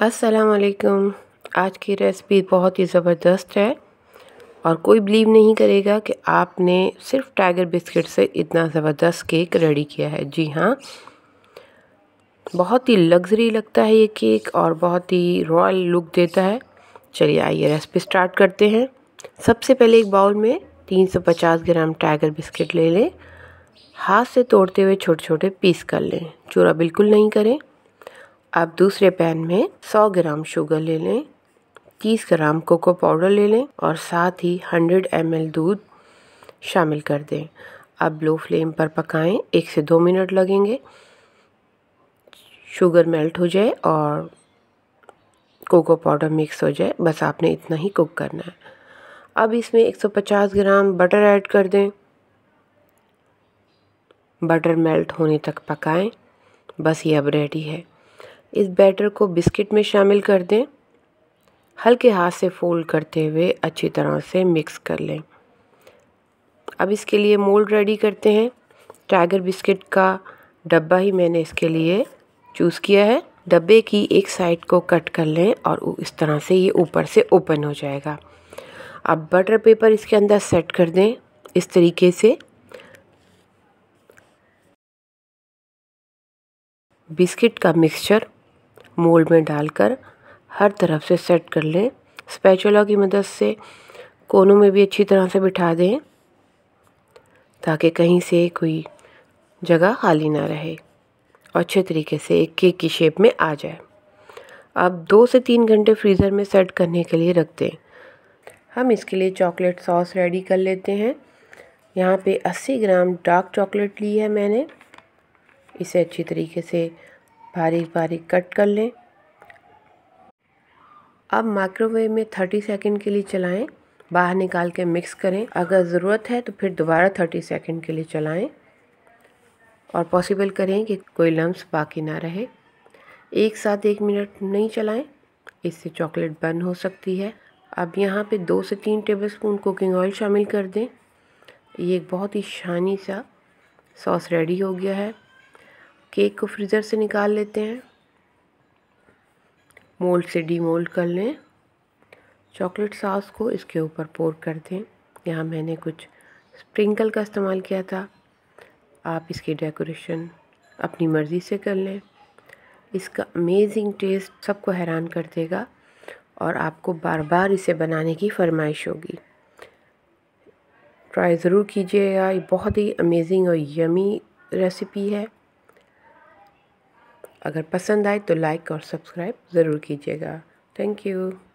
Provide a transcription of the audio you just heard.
असलकम आज की रेसिपी बहुत ही ज़बरदस्त है और कोई बिलीव नहीं करेगा कि आपने सिर्फ टाइगर बिस्किट से इतना ज़बरदस्त केक रेडी किया है जी हाँ बहुत ही लग्जरी लगता है ये केक और बहुत ही रॉयल लुक देता है चलिए आइए रेसिपी स्टार्ट करते हैं सबसे पहले एक बाउल में 350 ग्राम टाइगर बिस्किट ले लें हाथ से तोड़ते हुए छोटे छोटे पीस कर लें चूरा बिल्कुल नहीं करें आप दूसरे पैन में 100 ग्राम शुगर ले लें 30 ग्राम कोको पाउडर ले लें और साथ ही 100 एम दूध शामिल कर दें अब लो फ्लेम पर पकाएं एक से दो मिनट लगेंगे शुगर मेल्ट हो जाए और कोको पाउडर मिक्स हो जाए बस आपने इतना ही कुक करना है अब इसमें 150 ग्राम बटर ऐड कर दें बटर मेल्ट होने तक पकाएं बस ये अब रेडी है इस बैटर को बिस्किट में शामिल कर दें हल्के हाथ से फोल्ड करते हुए अच्छी तरह से मिक्स कर लें अब इसके लिए मोल्ड रेडी करते हैं टाइगर बिस्किट का डब्बा ही मैंने इसके लिए चूज़ किया है डब्बे की एक साइड को कट कर लें और इस तरह से ये ऊपर से ओपन हो जाएगा अब बटर पेपर इसके अंदर सेट कर दें इस तरीके से बिस्किट का मिक्सचर मोल्ड में डालकर हर तरफ से सेट कर लें स्पैचुला की मदद से कोनों में भी अच्छी तरह से बिठा दें ताकि कहीं से कोई जगह खाली ना रहे और अच्छे तरीके से एक केक की शेप में आ जाए अब दो से तीन घंटे फ्रीज़र में सेट करने के लिए रख दें हम इसके लिए चॉकलेट सॉस रेडी कर लेते हैं यहाँ पे 80 ग्राम डार्क चॉकलेट ली है मैंने इसे अच्छी तरीके से बारीक बारीक कट कर लें अब माइक्रोवेव में 30 सेकंड के लिए चलाएं बाहर निकाल के मिक्स करें अगर ज़रूरत है तो फिर दोबारा 30 सेकंड के लिए चलाएं और पॉसिबल करें कि कोई लम्ब बाकी ना रहे एक साथ एक मिनट नहीं चलाएं इससे चॉकलेट बर्न हो सकती है अब यहाँ पे दो से तीन टेबलस्पून कुकिंग ऑयल शामिल कर दें ये एक बहुत ही शानी सा सॉस रेडी हो गया है केक को फ्रीज़र से निकाल लेते हैं मोल्ड से डीमोल्ड कर लें चॉकलेट सॉस को इसके ऊपर पोर कर दें यहाँ मैंने कुछ स्प्रिंकल का इस्तेमाल किया था आप इसकी डेकोरेशन अपनी मर्ज़ी से कर लें इसका अमेजिंग टेस्ट सबको हैरान कर देगा और आपको बार बार इसे बनाने की फरमाइश होगी ट्राई ज़रूर कीजिएगा ये बहुत ही अमेजिंग और यमी रेसिपी है अगर पसंद आए तो लाइक और सब्सक्राइब ज़रूर कीजिएगा थैंक यू